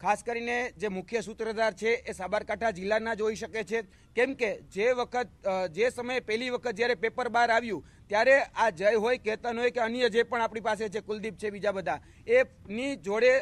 ખાસ કરીને જે મુખ્ય સૂત્રધાર છે એ સાબરકાંઠા જિલ્લાના જ હોઈ શકે છે કેમ કે જે વખત જે સમયે પહેલી વખત જ્યારે પેપર બહાર આવ્યું ત્યારે આ જય હોય કેતન હોય કે અન્ય જે પણ આપણી પાસે છે કુલદીપ છે બીજા બધા એની જોડે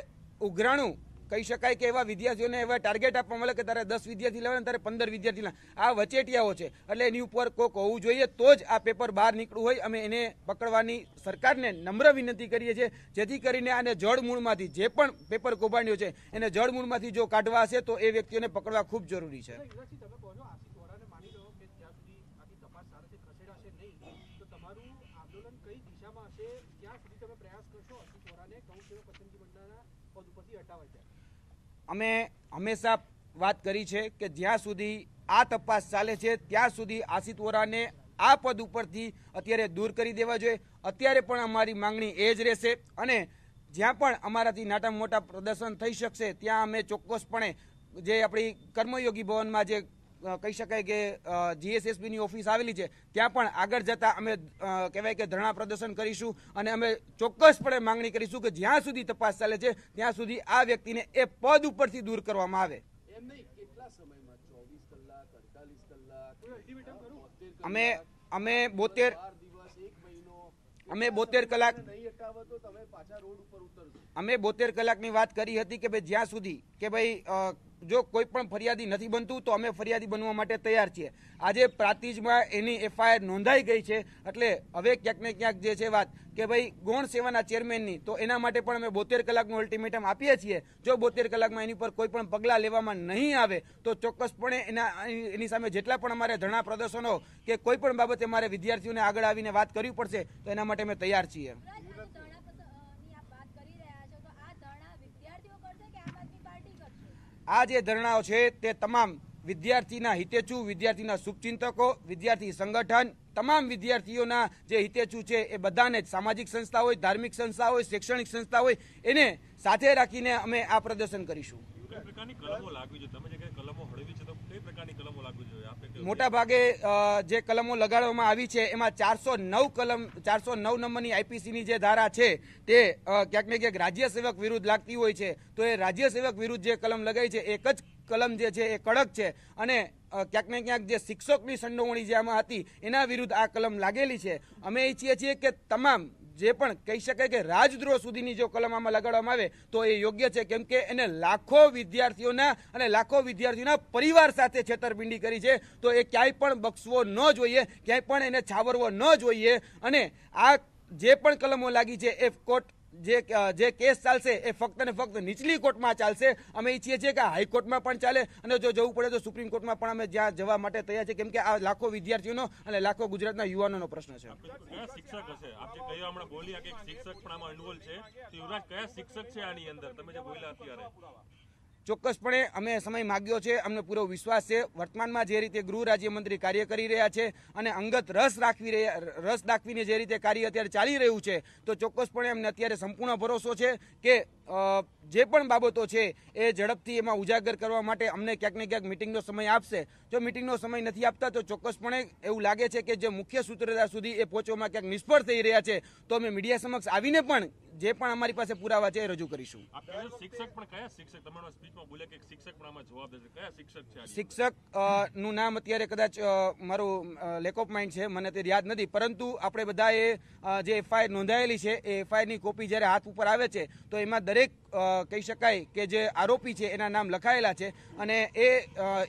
ઉઘરાણું કહી શકાય કે એવા વિદ્યાર્થીઓને એવા ટાર્ગેટ આપવા મળે કે તારે દસ વિદ્યાર્થી લેવાના તારે પંદર વિદ્યાર્થી લેવાના આ વચેટિયાઓ છે એટલે એની ઉપર કોક હોવું જોઈએ તો જ આ પેપર બહાર નીકળવું હોય અમે એને પકડવાની સરકારને નમ્ર વિનંતી કરીએ છીએ જેથી કરીને આને જળમૂળમાંથી જે પણ પેપર કૌભાંડ્યો છે એને જળમૂળમાંથી જો કાઢવા હશે તો એ વ્યક્તિઓને પકડવા ખૂબ જરૂરી છે દિશામાં હશે ત્યાં સુધી તમે પ્રયાસ કરશો અસિત વોરાને ગૌ સેવા પસંદગી મંડળના પદ ઉપરથી હટાવવા છે અમે હંમેશા વાત કરી છે કે જ્યાં સુધી આ તપાસ ચાલે છે ત્યાં સુધી આશિત વોરાને આ પદ ઉપરથી અત્યારે દૂર કરી દેવા જોઈએ અત્યારે પણ અમારી માંગણી એ જ રહેશે અને જ્યાં પણ અમારાથી નાટા મોટા પ્રદર્શન થઈ શકશે ત્યાં અમે ચોક્કસપણે જે આપણી કર્મયોગી ભવનમાં જે કહી શકાય કે જીએસએસબીની ઓફિસ આવેલી છે ત્યાં પણ આગળ જતાં અમે કહેવાય કે ધરણા પ્રદર્શન કરીશું અને અમે ચોક્કસપણે માંગણી કરીશું કે જ્યાં સુધી તપાસ ચાલે છે ત્યાં સુધી આ વ્યક્તિને એ પદ ઉપરથી દૂર કરવામાં આવે અમે અમે બોતેર અમે બોતેર કલાક અમે બોતેર કલાકની વાત કરી હતી કે ભાઈ જ્યાં સુધી કે ભાઈ જો કોઈ પણ ફરિયાદી નથી બનતું તો અમે ફરિયાદી બનવા માટે તૈયાર છીએ આજે પ્રાતિજમાં એની એફઆઈઆર નોંધાઈ ગઈ છે એટલે હવે ક્યાંક ક્યાંક જે છે વાત કે ભાઈ ગૌણ સેવાના ચેરમેનની તો એના માટે પણ અમે બોતેર કલાકનું અલ્ટિમેટમ આપીએ છીએ જો બોતેર કલાકમાં એની પર કોઈ પણ પગલાં લેવામાં નહીં આવે તો ચોક્કસપણે એના એની સામે જેટલા પણ અમારે ધરણા પ્રદર્શનો કે કોઈ પણ બાબતે અમારે વિદ્યાર્થીઓને આગળ આવીને વાત કરવી પડશે તો એના માટે અમે તૈયાર છીએ આ જે ધરણાઓ છે તે તમામ વિદ્યાર્થીના હિતેચુ વિદ્યાર્થીના શુભચિંતકો વિદ્યાર્થી સંગઠન તમામ વિદ્યાર્થીઓના જે હિતેચુ છે એ બધાને સામાજિક સંસ્થા હોય ધાર્મિક સંસ્થા હોય શૈક્ષણિક સંસ્થા હોય એને સાથે રાખીને અમે આ પ્રદર્શન કરીશું મોટા ભાગે જે કલમો લગાડવામાં આવી છે એમાં ચારસો નવ કલમ ચારસો નવ નંબરની આઈપીસીની જે ધારા છે તે ક્યાંક ને ક્યાંક રાજ્ય સેવક વિરુદ્ધ લાગતી હોય છે તો એ રાજ્ય સેવક વિરુદ્ધ જે કલમ લગાવી છે એક જ કલમ જે છે એ કડક છે અને ક્યાંક ને ક્યાંક જે શિક્ષકની સંડોવણી જેમાં હતી એના વિરુદ્ધ આ કલમ લાગેલી છે અમે ઈચ્છીએ છીએ કે તમામ જે પણ કહી શકાય કે રાજદ્રોહ સુધીની જો કલમ આમાં લગાડવામાં આવે તો એ યોગ્ય છે કેમ કે એને લાખો વિદ્યાર્થીઓના અને લાખો વિદ્યાર્થીઓના પરિવાર સાથે છેતરપિંડી કરી છે તો એ ક્યાંય પણ બક્ષવો ન જોઈએ ક્યાંય પણ એને છાવરવો ન જોઈએ અને આ જે પણ કલમો લાગી છે એ કોર્ટ જે જે કેસ ચાલશે એ ફક્ત ને ફક્ત નીચલી કોર્ટમાં ચાલશે અમે ઈચ્છીએ છીએ કે હાઈકોર્ટમાં પણ ચાલે અને જો જવું પડે તો સુપ્રીમ કોર્ટમાં પણ અમે જ્યાં જવા માટે તૈયાર છીએ કેમ કે આ લાખો વિદ્યાર્થીઓનો અને લાખો ગુજરાતના યુવાનોનો પ્રશ્ન છે શિક્ષક હશે આપ કહ્યું હમણાં બોલ્યા કે શિક્ષક પણ આમાં ઇન્વોલ્વ છે યુવરાજ કયા શિક્ષક છે આની અંદર તમે જે બોલ્યા અત્યારે ચોક્કસપણે અમે સમય માગ્યો છે અમને પૂરો વિશ્વાસ છે વર્તમાનમાં જે રીતે ગૃહ રાજ્યમંત્રી કાર્ય કરી રહ્યા છે અને અંગત રસ રાખવી રહ્યા રસ દાખવીને જે રીતે કાર્ય અત્યારે ચાલી રહ્યું છે તો ચોક્કસપણે અમને અત્યારે સંપૂર્ણ ભરોસો છે કે જે પણ બાબતો છે એ ઝડપથી એમાં ઉજાગર કરવા માટે અમને ક્યાંક ને ક્યાંક મિટિંગનો સમય આપશે જો મિટિંગનો સમય નથી આપતા તો ચોક્કસપણે એવું લાગે છે કે જે મુખ્ય સૂત્રધાર સુધી એ પહોંચવામાં ક્યાંક નિષ્ફળ થઈ રહ્યા છે તો અમે મીડિયા સમક્ષ આવીને પણ જે પણ અમારી પાસે પુરાવા છે એ રજૂ કરીશું શિક્ષક નું નામ અત્યારે કદાચ મારું લેક ઓફ માઇન્ડ છે મને તે યાદ નથી પરંતુ આપણે બધાએ જે એફઆઈઆર નોંધાયેલી છે એ એફઆઈઆરની કોપી જ્યારે હાથ ઉપર આવે છે તો એમાં દરેક કહી શકાય કે જે આરોપી છે એના નામ લખાયેલા છે અને એ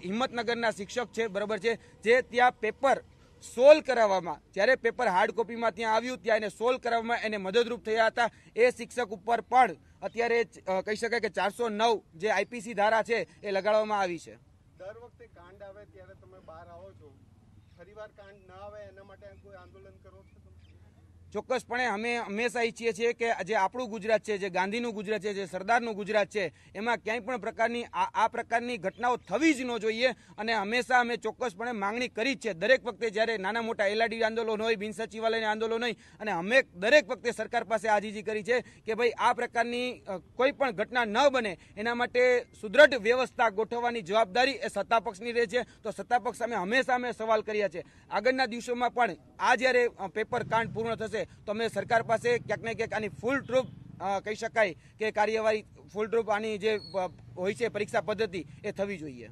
હિંમતનગરના શિક્ષક છે બરાબર છે જે ત્યાં પેપર સોલ્વ કરાવવામાં જ્યારે પેપર હાર્ડ કોપીમાં ત્યાં આવ્યું ત્યાં એને સોલ્વ કરાવવામાં એને મદદરૂપ થયા હતા એ શિક્ષક ઉપર પણ અત્યારે કહી શકાય કે ચારસો નવ જે આઈપીસી ધારા છે એ લગાડવામાં આવી છે દર વખતે કાંડ આવે ત્યારે તમે બહાર આવો છો ફરીવાર કાંડ ના આવે એના માટે કોઈ આંદોલન કરો છો ચોક્કસપણે અમે હંમેશા ઈચ્છીએ છીએ કે જે આપણું ગુજરાત છે જે ગાંધીનું ગુજરાત છે જે સરદારનું ગુજરાત છે એમાં ક્યાંય પણ પ્રકારની આ પ્રકારની ઘટનાઓ થવી જ ન જોઈએ અને હંમેશા અમે ચોક્કસપણે માંગણી કરી જ છે દરેક વખતે જ્યારે નાના મોટા એલઆરડી આંદોલન હોય બિન સચિવાલયના આંદોલન હોય અને અમે દરેક વખતે સરકાર પાસે આજીજી કરી છે કે ભાઈ આ પ્રકારની કોઈ પણ ઘટના ન બને એના માટે સુદૃઢ વ્યવસ્થા ગોઠવવાની જવાબદારી એ સત્તાપક્ષની રહે છે તો સત્તાપક્ષ અમે હંમેશા અમે સવાલ કર્યા છે આગળના દિવસોમાં પણ આ જ્યારે પેપર કાંડ પૂર્ણ થશે થશે તો અમે સરકાર પાસે ક્યાંક ને ક્યાંક આની ફૂલ ટ્રૂપ કહી શકાય કે કાર્યવાહી ફૂલ ટ્રુપ આની જે હોય છે પરીક્ષા પદ્ધતિ એ થવી જોઈએ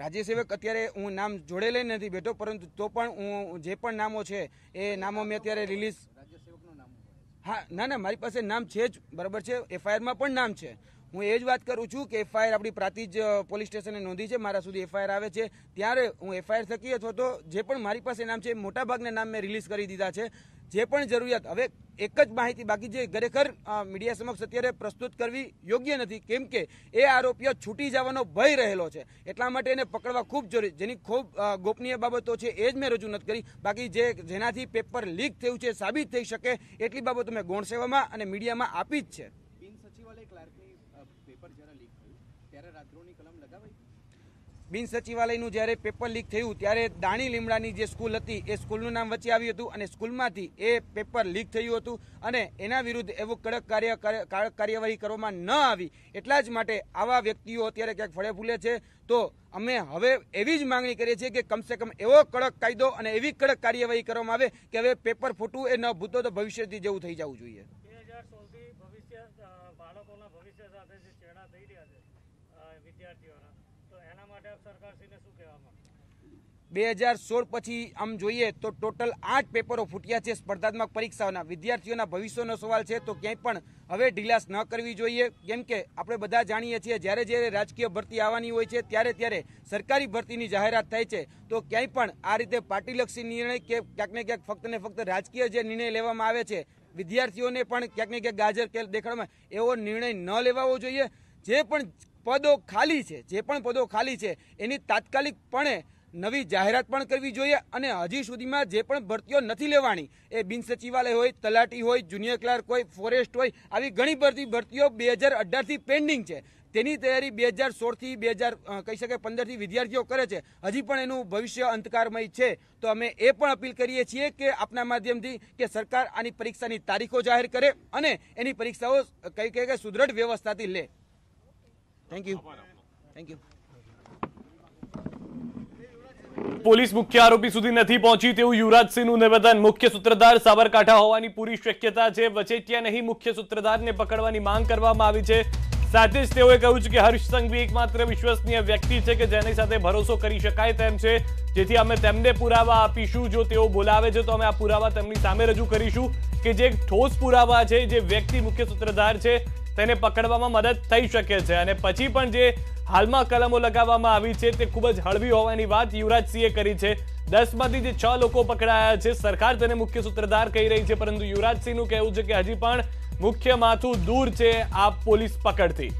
રાજ્ય સેવક અત્યારે હું નામ જોડે નથી બેઠો પરંતુ તો પણ હું જે પણ નામો છે એ નામો મેં અત્યારે રિલીઝ રાજ્ય નામ હા ના ના મારી પાસે નામ છે જ બરાબર છે એફઆઈઆરમાં પણ નામ છે હું એ જ વાત કરું છું કે એફઆઈઆર આપણી પ્રાતિજ પોલીસ સ્ટેશને નોંધી છે મારા સુધી એફઆઈઆર આવે છે ત્યારે હું એફઆઈઆર થકી અથવા તો જે પણ મારી પાસે નામ છે મોટાભાગના નામ મેં રિલીઝ કરી દીધા છે જે પણ જરૂરિયાત હવે એક જ માહિતી બાકી જે ખરેખર મીડિયા સમક્ષ અત્યારે પ્રસ્તુત કરવી યોગ્ય નથી કેમ કે એ આરોપીઓ છૂટી જવાનો ભય રહેલો છે એટલા માટે એને પકડવા ખૂબ જરૂરી જેની ખૂબ ગોપનીય બાબતો છે એ જ મેં રજૂ નથી કરી બાકી જે જેનાથી પેપર લીક થયું છે સાબિત થઈ શકે એટલી બાબતો મેં ગૌણ સેવામાં અને મીડિયામાં આપી જ છે બિન ક્લાર્કની પેપર જ્યારે લીક થયું ત્યારે રાત્રોની કલમ લગાવાઈ બિન સચિવાલયનું જ્યારે પેપર લીક થયું ત્યારે દાણી લીમડાની જે સ્કૂલ હતી એ સ્કૂલનું નામ વચ્ચે આવ્યું હતું અને સ્કૂલમાંથી એ પેપર લીક થયું હતું અને એના વિરુદ્ધ એવું કડક કાર્ય કાર્યવાહી કરવામાં ન આવી એટલા જ માટે આવા વ્યક્તિઓ અત્યારે ક્યાંક ફળે ફૂલે છે તો અમે હવે એવી જ માંગણી કરીએ છીએ કે કમસે કમ એવો કડક કાયદો અને એવી કડક કાર્યવાહી કરવામાં આવે કે હવે પેપર ફૂટવું એ ન ભૂતો તો ભવિષ્યથી જેવું થઈ જવું જોઈએ બે હજાર સોળ પછી આમ જોઈએ તો ટોટલ આઠ પેપરો ફૂટ્યા છે સ્પર્ધાત્મક પરીક્ષાઓના વિદ્યાર્થીઓના ભવિષ્યનો સવાલ છે તો ક્યાંય પણ હવે ઢીલાસ ન કરવી જોઈએ કેમ કે આપણે બધા જાણીએ છીએ જ્યારે જ્યારે રાજકીય ભરતી આવવાની હોય છે ત્યારે ત્યારે સરકારી ભરતીની જાહેરાત થાય છે તો ક્યાંય પણ આ રીતે પાર્ટીલક્ષી નિર્ણય કે ક્યાંક ક્યાંક ફક્ત ને ફક્ત રાજકીય જે નિર્ણય લેવામાં આવે છે વિદ્યાર્થીઓને પણ ક્યાંક ક્યાંક ગાજર કે દેખાડવામાં એવો નિર્ણય ન લેવાવો જોઈએ જે પણ પદો ખાલી છે જે પણ પદો ખાલી છે એની તાત્કાલિકપણે નવી જાહેરાત પણ કરવી જોઈએ અને હજી સુધીમાં જે પણ ભરતીઓ નથી લેવાની એ બિનસચિવાલય હોય તલાટી હોય જુનિયર ક્લાર્ક હોય ફોરેસ્ટ હોય આવી ઘણી બધી ભરતીઓ બે હજાર અઢારથી પેન્ડિંગ છે તેની તૈયારી બે હજાર સોળથી બે હજાર કહી શકાય પંદરથી વિદ્યાર્થીઓ કરે છે હજી પણ એનું ભવિષ્ય અંધકારમય છે તો અમે એ પણ અપીલ કરીએ છીએ કે આપના માધ્યમથી કે સરકાર આની પરીક્ષાની તારીખો જાહેર કરે અને એની પરીક્ષાઓ કઈ કઈ સુદ્રઢ વ્યવસ્થાથી લે thank you thank you police મુખ્ય આરોપી સુધી નથી પહોંચી તેવું યુવરાજસિંહનું નિવેદન મુખ્ય સૂત્રધાર સાબરકાંઠા હોવાની પૂરી શક્યતા છે વચેટિયા નહીં મુખ્ય સૂત્રધારને પકડવાની માંગ કરવામાં આવી છે સાથે જ તેઓએ કહ્યું છે કે હર્ષ સંઘવી એકમાત્ર વિશ્વસનીય વ્યક્તિ છે કે જેની સાથે ભરોસો કરી શકાય તેમ છે જેથી અમે તેમને પુરાવા આપીશું જો તેઓ બોલાવે છે તો અમે આ પુરાવા તેમની સામે રજૂ કરીશું કે જે ઠોસ પુરાવા છે જે વ્યક્તિ મુખ્ય સૂત્રધાર છે તેને પકડવામાં મદદ થઈ શકે છે અને પછી પણ જે હાલમાં કલમો લગાવવામાં આવી છે તે ખૂબ જ હળવી હોવાની વાત યુવરાજસિંહે કરી છે દસમાંથી જે છ લોકો પકડાયા છે સરકાર તેને મુખ્ય સૂત્રધાર કહી રહી છે પરંતુ યુવરાજસિંહનું કહેવું છે કે હજી પણ મુખ્ય માથું દૂર છે આ પોલીસ પકડથી